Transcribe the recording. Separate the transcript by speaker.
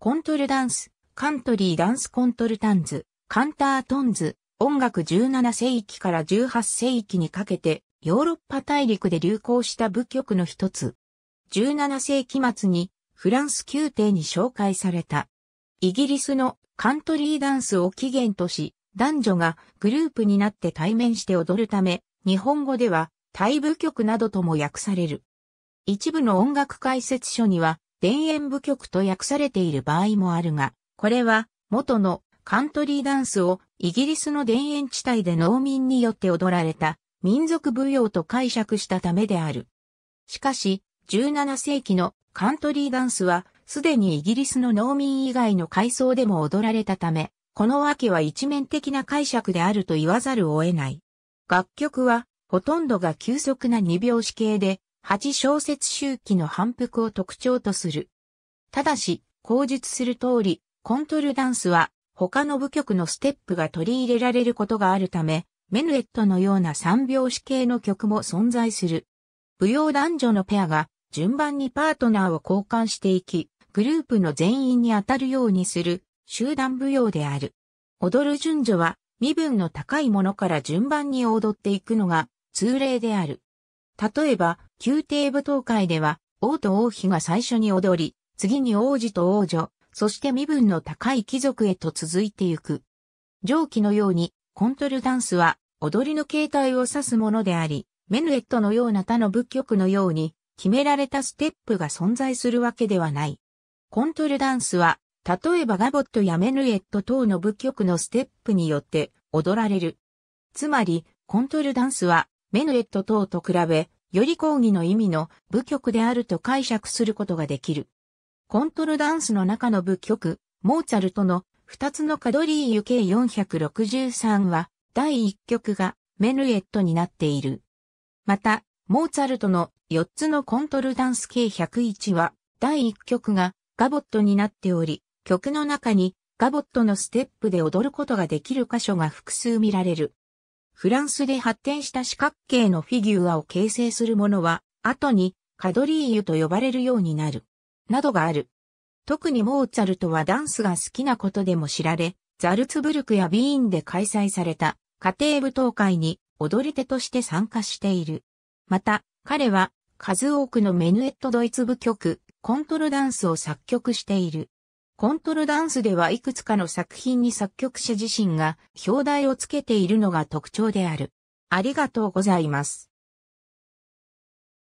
Speaker 1: コントルダンス、カントリーダンスコントルタンズ、カンタートンズ、音楽17世紀から18世紀にかけてヨーロッパ大陸で流行した舞曲の一つ。17世紀末にフランス宮廷に紹介された。イギリスのカントリーダンスを起源とし、男女がグループになって対面して踊るため、日本語では、タイ舞曲などとも訳される。一部の音楽解説書には、田園部曲と訳されている場合もあるが、これは元のカントリーダンスをイギリスの田園地帯で農民によって踊られた民族舞踊と解釈したためである。しかし、17世紀のカントリーダンスはすでにイギリスの農民以外の階層でも踊られたため、この訳は一面的な解釈であると言わざるを得ない。楽曲はほとんどが急速な二拍子系で、8小節周期の反復を特徴とする。ただし、口述する通り、コントルダンスは他の部曲のステップが取り入れられることがあるため、メヌエットのような3拍子系の曲も存在する。舞踊男女のペアが順番にパートナーを交換していき、グループの全員に当たるようにする集団舞踊である。踊る順序は身分の高いものから順番に踊っていくのが通例である。例えば、宮廷舞踏会では、王と王妃が最初に踊り、次に王子と王女、そして身分の高い貴族へと続いていく。上記のように、コントルダンスは、踊りの形態を指すものであり、メヌエットのような他の仏曲のように、決められたステップが存在するわけではない。コントルダンスは、例えばガボットやメヌエット等の仏曲のステップによって踊られる。つまり、コントルダンスはメヌエット等と比べ、より講義の意味の部曲であると解釈することができる。コントルダンスの中の部曲、モーツァルトの二つのカドリーユ計463は、第一曲がメヌエットになっている。また、モーツァルトの四つのコントルダンス計101は、第一曲がガボットになっており、曲の中にガボットのステップで踊ることができる箇所が複数見られる。フランスで発展した四角形のフィギュアを形成するものは、後にカドリーユと呼ばれるようになる。などがある。特にモーツァルトはダンスが好きなことでも知られ、ザルツブルクやビーンで開催された家庭舞踏会に踊り手として参加している。また、彼は数多くのメヌエットドイツ部曲、コントロダンスを作曲している。コントルダンスではいくつかの作品に作曲者自身が表題をつけているのが特徴である。ありがとうございます。